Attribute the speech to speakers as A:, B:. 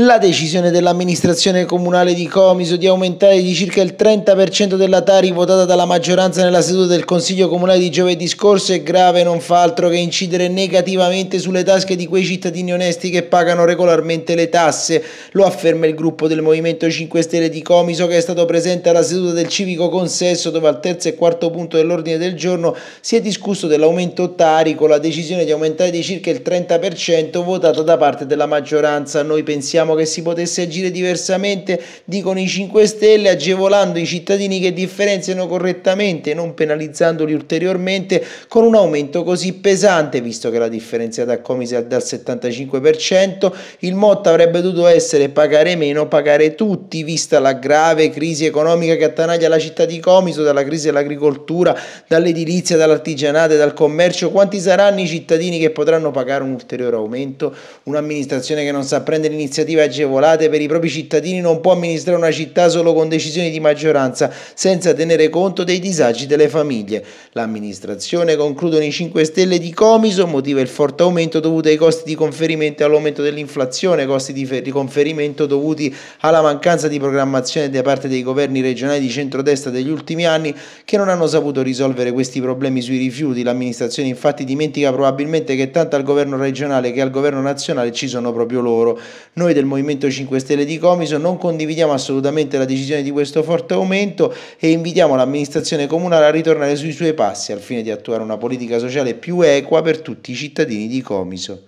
A: La decisione dell'amministrazione comunale di Comiso di aumentare di circa il 30% della Tari votata dalla maggioranza nella seduta del Consiglio Comunale di giovedì scorso è grave e non fa altro che incidere negativamente sulle tasche di quei cittadini onesti che pagano regolarmente le tasse. Lo afferma il gruppo del Movimento 5 Stelle di Comiso che è stato presente alla seduta del civico consesso dove al terzo e quarto punto dell'ordine del giorno si è discusso dell'aumento Tari con la decisione di aumentare di circa il 30% votata da parte della maggioranza. Noi pensiamo pensiamo che si potesse agire diversamente, dicono i 5 Stelle, agevolando i cittadini che differenziano correttamente, non penalizzandoli ulteriormente, con un aumento così pesante, visto che la differenziata a Comice è dal 75%, il motto avrebbe dovuto essere pagare meno, pagare tutti, vista la grave crisi economica che attanaglia la città di Comiso, dalla crisi dell'agricoltura, dall'edilizia, dall'artigianato e dal commercio, quanti saranno i cittadini che potranno pagare un ulteriore aumento? Un'amministrazione che non sa prendere iniziative amministrative agevolate per i propri cittadini non può amministrare una città solo con decisioni di maggioranza senza tenere conto dei disagi delle famiglie. L'amministrazione, concludono i 5 Stelle di Comiso, motiva il forte aumento dovuto ai costi di conferimento e all'aumento dell'inflazione, costi di riconferimento dovuti alla mancanza di programmazione da parte dei governi regionali di centrodestra degli ultimi anni che non hanno saputo risolvere questi problemi sui rifiuti. L'amministrazione infatti dimentica probabilmente che tanto al governo regionale che al governo nazionale ci sono proprio loro. Noi del Movimento 5 Stelle di Comiso non condividiamo assolutamente la decisione di questo forte aumento e invitiamo l'amministrazione comunale a ritornare sui suoi passi al fine di attuare una politica sociale più equa per tutti i cittadini di Comiso.